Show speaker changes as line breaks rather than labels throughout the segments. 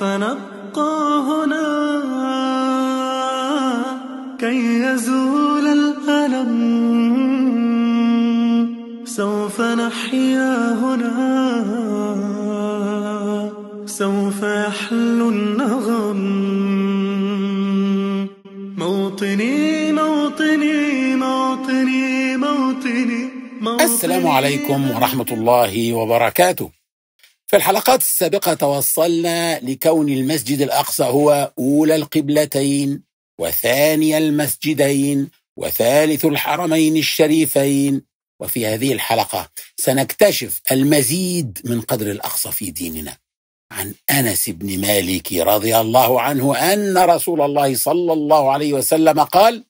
فنبقى هنا كي يزول الألم سوف نحيا هنا سوف يحلو النغم موطني موطني موطني موطني, موطني السلام عليكم ورحمة الله وبركاته في الحلقات السابقة توصلنا لكون المسجد الأقصى هو أولى القبلتين وثاني المسجدين وثالث الحرمين الشريفين وفي هذه الحلقة سنكتشف المزيد من قدر الأقصى في ديننا عن أنس بن مالك رضي الله عنه أن رسول الله صلى الله عليه وسلم قال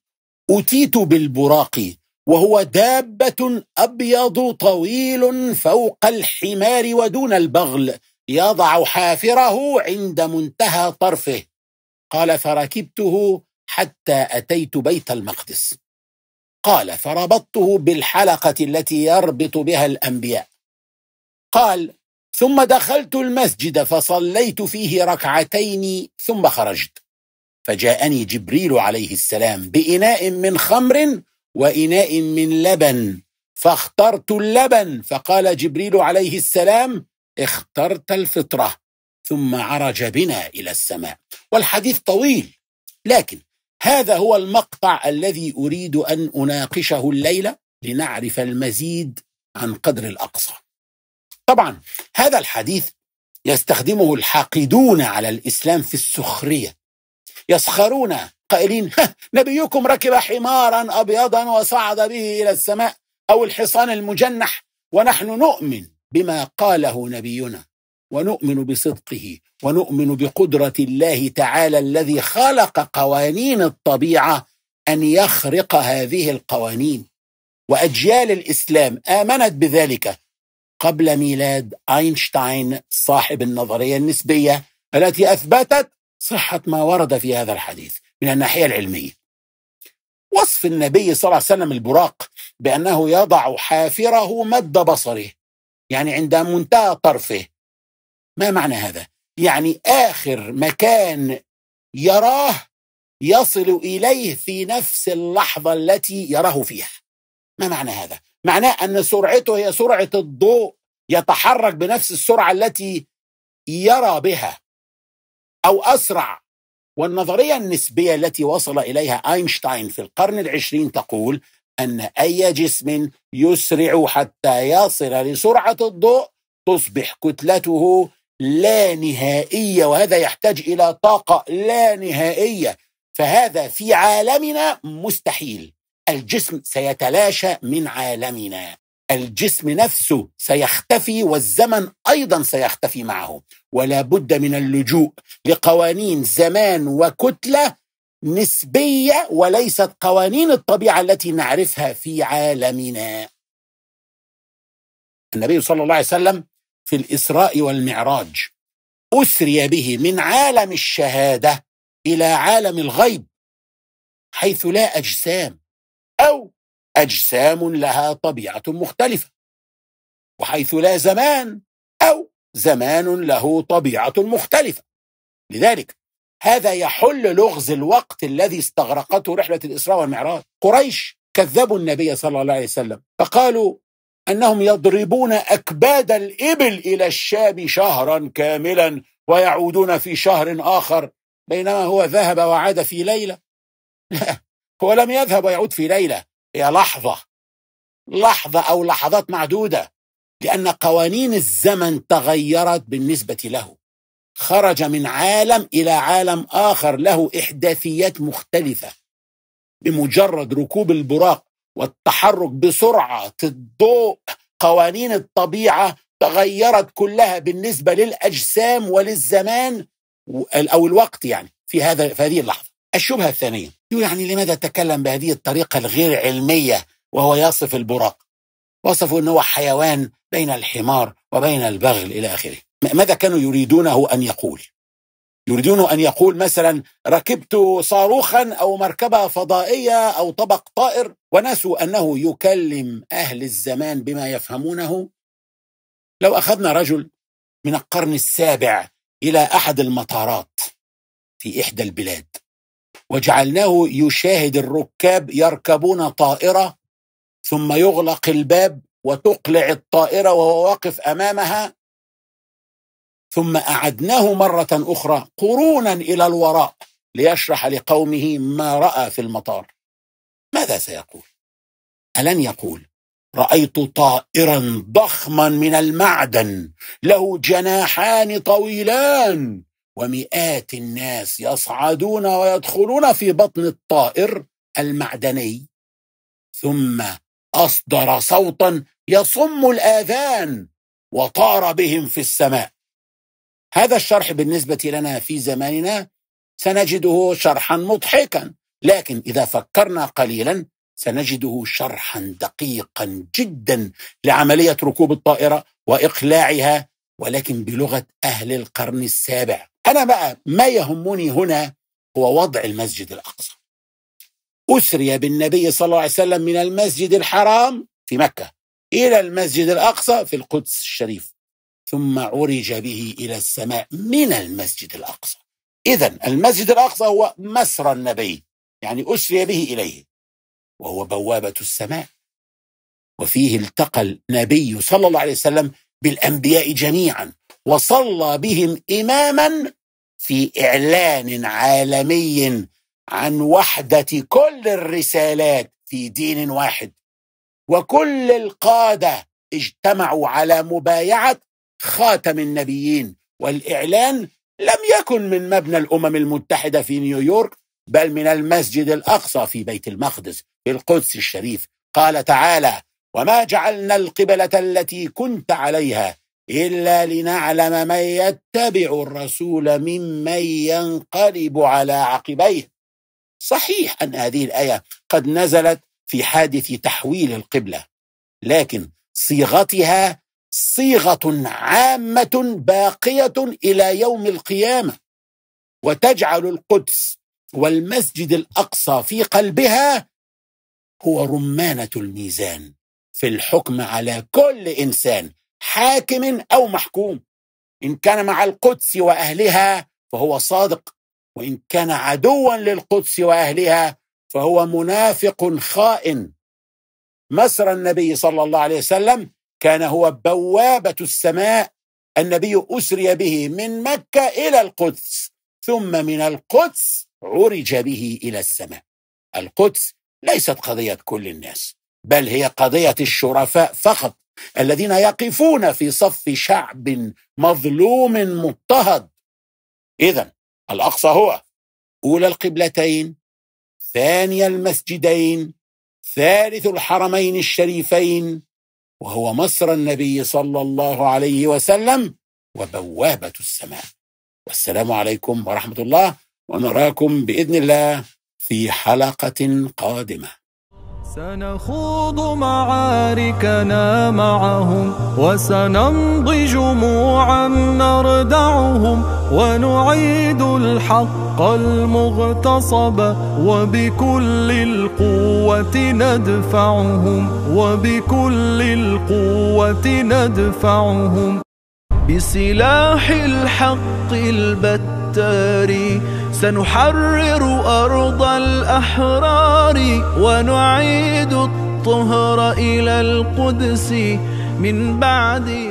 أتيت بالبراق وهو دابة أبيض طويل فوق الحمار ودون البغل يضع حافره عند منتهى طرفه قال فركبته حتى أتيت بيت المقدس قال فربطته بالحلقة التي يربط بها الأنبياء قال ثم دخلت المسجد فصليت فيه ركعتين ثم خرجت فجاءني جبريل عليه السلام بإناء من خمر وإناء من لبن فاخترت اللبن فقال جبريل عليه السلام اخترت الفطرة ثم عرج بنا إلى السماء والحديث طويل لكن هذا هو المقطع الذي أريد أن أناقشه الليلة لنعرف المزيد عن قدر الأقصى طبعا هذا الحديث يستخدمه الحاقدون على الإسلام في السخرية يسخرون قائلين نبيكم ركب حمارا أبيضا وصعد به إلى السماء أو الحصان المجنح ونحن نؤمن بما قاله نبينا ونؤمن بصدقه ونؤمن بقدرة الله تعالى الذي خلق قوانين الطبيعة أن يخرق هذه القوانين وأجيال الإسلام آمنت بذلك قبل ميلاد أينشتاين صاحب النظرية النسبية التي أثبتت صحة ما ورد في هذا الحديث من الناحية العلمية وصف النبي صلى الله عليه وسلم البراق بأنه يضع حافره مد بصره يعني عند منتهى طرفه ما معنى هذا؟ يعني آخر مكان يراه يصل إليه في نفس اللحظة التي يراه فيها ما معنى هذا؟ معناه أن سرعته هي سرعة الضوء يتحرك بنفس السرعة التي يرى بها أو أسرع والنظرية النسبية التي وصل إليها أينشتاين في القرن العشرين تقول أن أي جسم يسرع حتى يصل لسرعة الضوء تصبح كتلته لا نهائية وهذا يحتاج إلى طاقة لا نهائية فهذا في عالمنا مستحيل الجسم سيتلاشى من عالمنا الجسم نفسه سيختفي والزمن ايضا سيختفي معه ولا بد من اللجوء لقوانين زمان وكتله نسبيه وليست قوانين الطبيعه التي نعرفها في عالمنا النبي صلى الله عليه وسلم في الاسراء والمعراج اسري به من عالم الشهاده الى عالم الغيب حيث لا اجسام او اجسام لها طبيعه مختلفه وحيث لا زمان او زمان له طبيعه مختلفه لذلك هذا يحل لغز الوقت الذي استغرقته رحله الاسراء والمعراج قريش كذبوا النبي صلى الله عليه وسلم فقالوا انهم يضربون اكباد الابل الى الشام شهرا كاملا ويعودون في شهر اخر بينما هو ذهب وعاد في ليله لا هو لم يذهب ويعود في ليله هي لحظة لحظة أو لحظات معدودة لأن قوانين الزمن تغيرت بالنسبة له خرج من عالم إلى عالم آخر له إحداثيات مختلفة بمجرد ركوب البراق والتحرك بسرعة الضوء قوانين الطبيعة تغيرت كلها بالنسبة للأجسام وللزمان أو الوقت يعني في هذا في هذه اللحظة الشبهة الثانية يعني لماذا تكلم بهذه الطريقة الغير علمية وهو يصف البراق وصفوا أنه حيوان بين الحمار وبين البغل إلى آخره ماذا كانوا يريدونه أن يقول يريدونه أن يقول مثلا ركبت صاروخا أو مركبة فضائية أو طبق طائر ونسوا أنه يكلم أهل الزمان بما يفهمونه لو أخذنا رجل من القرن السابع إلى أحد المطارات في إحدى البلاد وجعلناه يشاهد الركاب يركبون طائره ثم يغلق الباب وتقلع الطائره وهو واقف امامها ثم اعدناه مره اخرى قرونا الى الوراء ليشرح لقومه ما راى في المطار ماذا سيقول الن يقول رايت طائرا ضخما من المعدن له جناحان طويلان ومئات الناس يصعدون ويدخلون في بطن الطائر المعدني ثم اصدر صوتا يصم الاذان وطار بهم في السماء هذا الشرح بالنسبه لنا في زماننا سنجده شرحا مضحكا لكن اذا فكرنا قليلا سنجده شرحا دقيقا جدا لعمليه ركوب الطائره واقلاعها ولكن بلغه اهل القرن السابع أنا بقى ما يهمني هنا هو وضع المسجد الأقصى أسري بالنبي صلى الله عليه وسلم من المسجد الحرام في مكة إلى المسجد الأقصى في القدس الشريف ثم عرج به إلى السماء من المسجد الأقصى إذا المسجد الأقصى هو مسرى النبي يعني أسري به إليه وهو بوابة السماء وفيه التقى النبي صلى الله عليه وسلم بالأنبياء جميعا وصلى بهم إماما في إعلان عالمي عن وحدة كل الرسالات في دين واحد وكل القادة اجتمعوا على مبايعة خاتم النبيين والإعلان لم يكن من مبنى الأمم المتحدة في نيويورك بل من المسجد الأقصى في بيت المقدس في القدس الشريف قال تعالى وما جعلنا القبلة التي كنت عليها إلا لنعلم من يتبع الرسول ممن ينقلب على عقبيه صحيح أن هذه الآية قد نزلت في حادث تحويل القبلة لكن صيغتها صيغة عامة باقية إلى يوم القيامة وتجعل القدس والمسجد الأقصى في قلبها هو رمانة الميزان في الحكم على كل إنسان حاكم أو محكوم إن كان مع القدس وأهلها فهو صادق وإن كان عدوا للقدس وأهلها فهو منافق خائن مصر النبي صلى الله عليه وسلم كان هو بوابة السماء النبي أسري به من مكة إلى القدس ثم من القدس عرج به إلى السماء القدس ليست قضية كل الناس بل هي قضية الشرفاء فقط الذين يقفون في صف شعب مظلوم مضطهد اذا الاقصى هو اولى القبلتين ثاني المسجدين ثالث الحرمين الشريفين وهو مصر النبي صلى الله عليه وسلم وبوابه السماء والسلام عليكم ورحمه الله ونراكم باذن الله في حلقه قادمه سنخوض معاركنا معهم وسنمضي جموعا نردعهم ونعيد الحق المغتصب وبكل القوة ندفعهم وبكل القوة ندفعهم بسلاح الحق البتاري سنحرر أرض الأحرار ونعيد الطهر إلى القدس من بعد